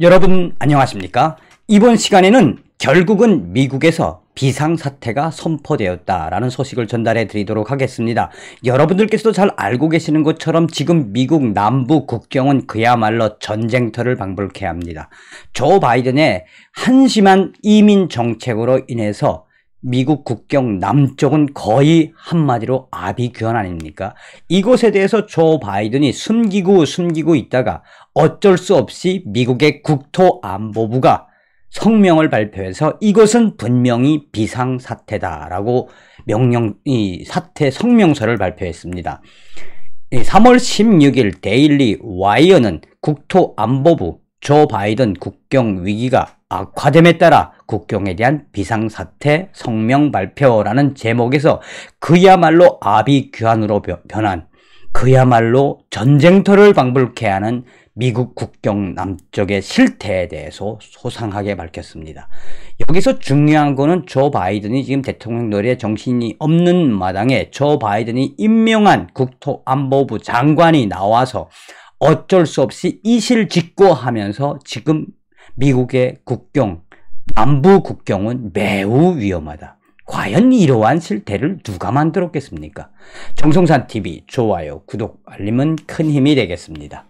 여러분 안녕하십니까? 이번 시간에는 결국은 미국에서 비상사태가 선포되었다라는 소식을 전달해 드리도록 하겠습니다. 여러분들께서도 잘 알고 계시는 것처럼 지금 미국 남부 국경은 그야말로 전쟁터를 방불케 합니다. 조 바이든의 한심한 이민 정책으로 인해서 미국 국경 남쪽은 거의 한마디로 아비규환 아닙니까? 이곳에 대해서 조 바이든이 숨기고 숨기고 있다가 어쩔 수 없이 미국의 국토안보부가 성명을 발표해서 이것은 분명히 비상사태다라고 명령, 이 사태 성명서를 발표했습니다. 3월 16일 데일리 와이어는 국토안보부 조 바이든 국경 위기가 악화됨에 따라 국경에 대한 비상사태 성명 발표라는 제목에서 그야말로 아비규환으로 변한 그야말로 전쟁터를 방불케 하는 미국 국경 남쪽의 실태에 대해서 소상하게 밝혔습니다. 여기서 중요한 거는 조 바이든이 지금 대통령 노래에 정신이 없는 마당에 조 바이든이 임명한 국토안보부 장관이 나와서 어쩔 수 없이 이실직고하면서 지금 미국의 국경, 남부 국경은 매우 위험하다. 과연 이러한 실태를 누가 만들었겠습니까? 정성산TV 좋아요, 구독, 알림은 큰 힘이 되겠습니다.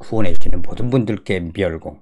후원해주시는 모든 분들께 멸공.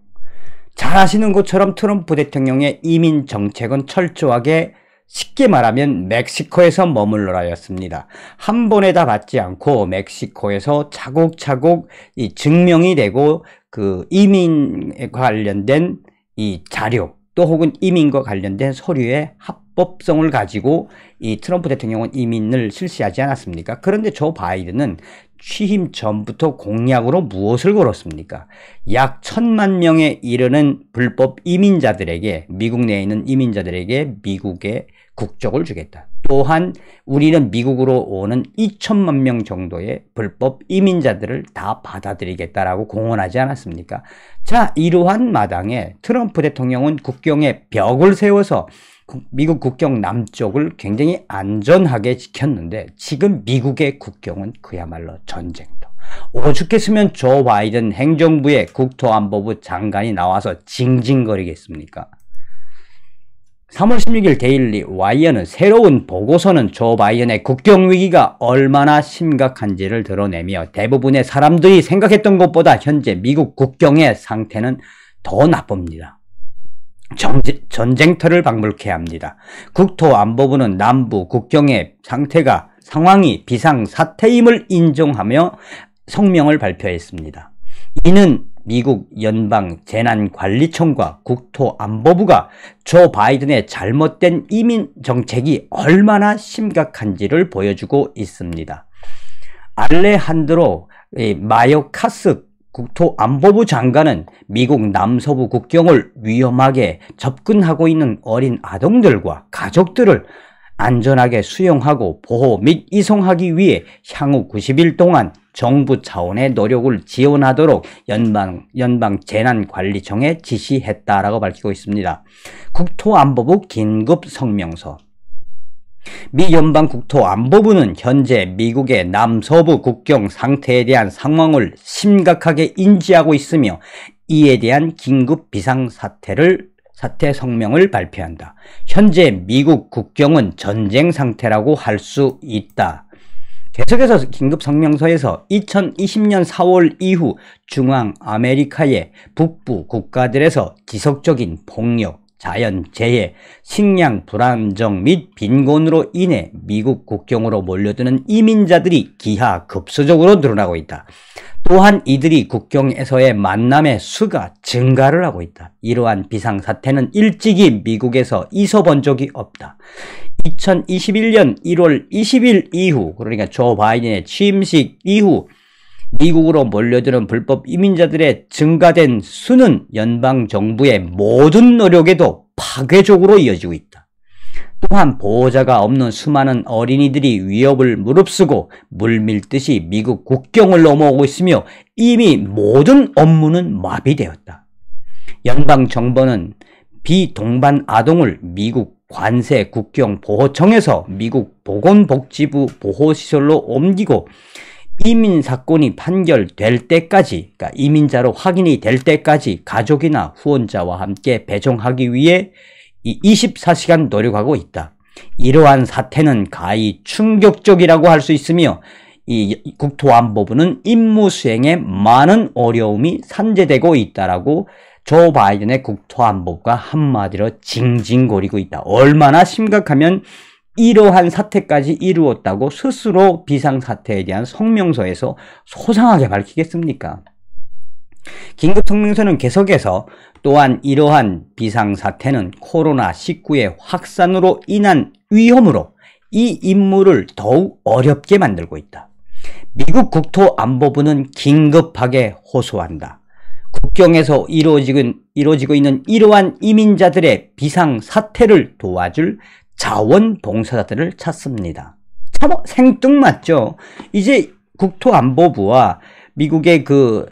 잘 아시는 것처럼 트럼프 대통령의 이민 정책은 철저하게 쉽게 말하면 멕시코에서 머물러라였습니다. 한 번에 다 받지 않고 멕시코에서 차곡차곡 이 증명이 되고 그 이민에 관련된 이 자료 또 혹은 이민과 관련된 서류의 합법성을 가지고 이 트럼프 대통령은 이민을 실시하지 않았습니까? 그런데 조 바이든은 취임 전부터 공약으로 무엇을 걸었습니까? 약 천만 명에 이르는 불법 이민자들에게 미국 내에 있는 이민자들에게 미국의 국적을 주겠다. 또한 우리는 미국으로 오는 2천만 명 정도의 불법 이민자들을 다 받아들이겠다라고 공언하지 않았습니까? 자, 이러한 마당에 트럼프 대통령은 국경에 벽을 세워서 미국 국경 남쪽을 굉장히 안전하게 지켰는데 지금 미국의 국경은 그야말로 전쟁터. 오죽했으면 조 바이든 행정부의 국토안보부 장관이 나와서 징징거리겠습니까? 3월 16일 데일리 와이어는 새로운 보고서는 조 바이든의 국경위기가 얼마나 심각한지를 드러내며 대부분의 사람들이 생각했던 것보다 현재 미국 국경의 상태는 더 나쁩니다. 전쟁, 전쟁터를 방불케 합니다. 국토안보부는 남부 국경의 상태가 상황이 비상사태임을 인정하며 성명을 발표했습니다. 이는 미국 연방 재난관리청과 국토안보부가 조 바이든의 잘못된 이민 정책이 얼마나 심각한지를 보여주고 있습니다. 알레한드로 마요카스 국토안보부 장관은 미국 남서부 국경을 위험하게 접근하고 있는 어린 아동들과 가족들을 안전하게 수용하고 보호 및 이송하기 위해 향후 90일 동안 정부 차원의 노력을 지원하도록 연방, 연방재난관리청에 지시했다라고 밝히고 있습니다. 국토안보부 긴급성명서 미 연방 국토안보부는 현재 미국의 남서부 국경 상태에 대한 상황을 심각하게 인지하고 있으며 이에 대한 긴급 비상사태를 사태 성명을 발표한다. 현재 미국 국경은 전쟁 상태라고 할 수 있다. 계속해서 긴급 성명서에서 2020년 4월 이후 중앙 아메리카의 북부 국가들에서 지속적인 폭력, 자연재해, 식량 불안정 및 빈곤으로 인해 미국 국경으로 몰려드는 이민자들이 기하급수적으로 늘어나고 있다. 또한 이들이 국경에서의 만남의 수가 증가를 하고 있다. 이러한 비상사태는 일찍이 미국에서 이소본 적이 없다. 2021년 1월 20일 이후 그러니까 조 바이든의 취임식 이후 미국으로 몰려드는 불법 이민자들의 증가된 수는 연방정부의 모든 노력에도 파괴적으로 이어지고 있다. 또한 보호자가 없는 수많은 어린이들이 위협을 무릅쓰고 물밀듯이 미국 국경을 넘어오고 있으며 이미 모든 업무는 마비되었다. 연방정부는 비동반 아동을 미국 관세 국경 보호청에서 미국 보건복지부 보호시설로 옮기고 이민 사건이 판결될 때까지 그러니까 이민자로 확인이 될 때까지 가족이나 후원자와 함께 배정하기 위해 24시간 노력하고 있다. 이러한 사태는 가히 충격적이라고 할 수 있으며 이 국토안보부는 임무 수행에 많은 어려움이 산재되고 있다라고 조 바이든의 국토안보가 한마디로 징징거리고 있다. 얼마나 심각하면 이러한 사태까지 이루었다고 스스로 비상사태에 대한 성명서에서 소상하게 밝히겠습니까? 긴급성명서는 계속해서 또한 이러한 비상사태는 코로나19의 확산으로 인한 위험으로 이 임무를 더욱 어렵게 만들고 있다. 미국 국토안보부는 긴급하게 호소한다. 북경에서 이루어지고 있는 이러한 이민자들의 비상사태를 도와줄 자원봉사자들을 찾습니다. 참 생뚱맞죠? 이제 국토안보부와 미국의 그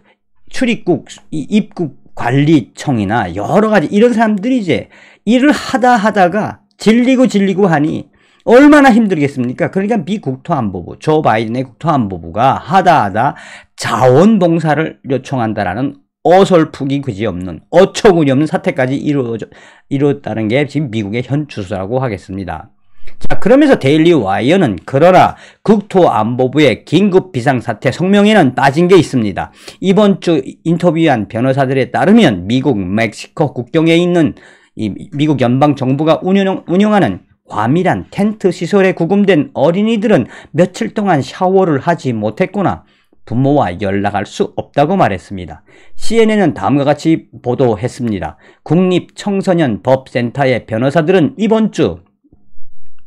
출입국, 입국 관리청이나 여러 가지 이런 사람들이 이제 일을 하다 하다가 질리고 질리고 하니 얼마나 힘들겠습니까? 그러니까 미 국토안보부, 조 바이든의 국토안보부가 하다 하다 자원봉사를 요청한다라는 어설프기 그지없는 어처구니없는 사태까지 이루어져, 이뤘다는 게 지금 미국의 현 주소라고 하겠습니다. 자 그러면서 데일리 와이어는 그러나 국토안보부의 긴급 비상사태 성명에는 빠진 게 있습니다. 이번 주 인터뷰한 변호사들에 따르면 미국 멕시코 국경에 있는 미국 연방정부가 운영, 운영하는 과밀한 텐트 시설에 구금된 어린이들은 며칠 동안 샤워를 하지 못했구나. 부모와 연락할 수 없다고 말했습니다. CNN은 다음과 같이 보도했습니다. 국립청소년법센터의 변호사들은 이번 주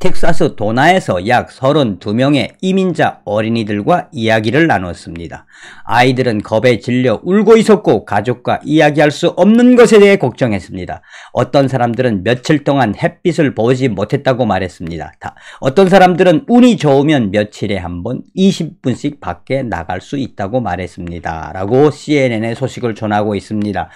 텍사스 도나에서 약 32명의 이민자 어린이들과 이야기를 나눴습니다. 아이들은 겁에 질려 울고 있었고 가족과 이야기할 수 없는 것에 대해 걱정했습니다. 어떤 사람들은 며칠 동안 햇빛을 보지 못했다고 말했습니다. 어떤 사람들은 운이 좋으면 며칠에 한 번 20분씩 밖에 나갈 수 있다고 말했습니다. 라고 CNN의 소식을 전하고 있습니다.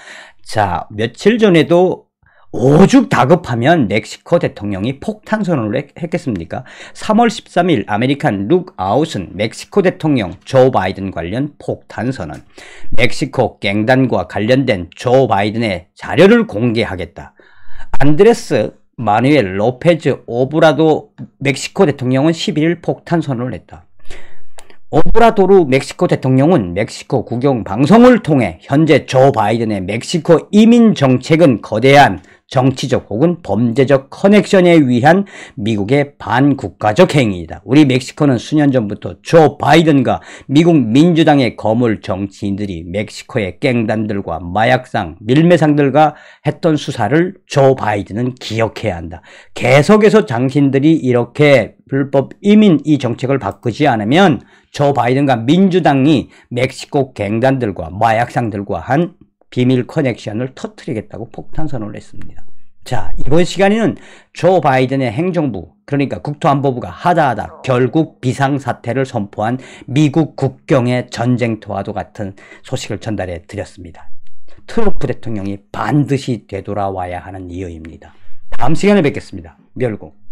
자, 며칠 전에도 오죽 다급하면 멕시코 대통령이 폭탄 선언을 했겠습니까? 3월 13일 아메리칸 룩 아웃은 멕시코 대통령 조 바이든 관련 폭탄 선언 멕시코 갱단과 관련된 조 바이든의 자료를 공개하겠다. 안드레스 마누엘 로페즈 오브라도 멕시코 대통령은 11일 폭탄 선언을 했다. 오브라도르 멕시코 대통령은 멕시코 국영 방송을 통해 현재 조 바이든의 멕시코 이민 정책은 거대한 정치적 혹은 범죄적 커넥션에 의한 미국의 반국가적 행위이다. 우리 멕시코는 수년 전부터 조 바이든과 미국 민주당의 거물 정치인들이 멕시코의 깽단들과 마약상, 밀매상들과 했던 수사를 조 바이든은 기억해야 한다. 계속해서 당신들이 이렇게 불법 이민 이 정책을 바꾸지 않으면 조 바이든과 민주당이 멕시코 갱단들과 마약상들과 한 비밀 커넥션을 터트리겠다고 폭탄 선언을 했습니다. 자, 이번 시간에는 조 바이든의 행정부, 그러니까 국토안보부가 하다하다 결국 비상사태를 선포한 미국 국경의 전쟁터와도 같은 소식을 전달해 드렸습니다. 트럼프 대통령이 반드시 되돌아와야 하는 이유입니다. 다음 시간에 뵙겠습니다. 멸공.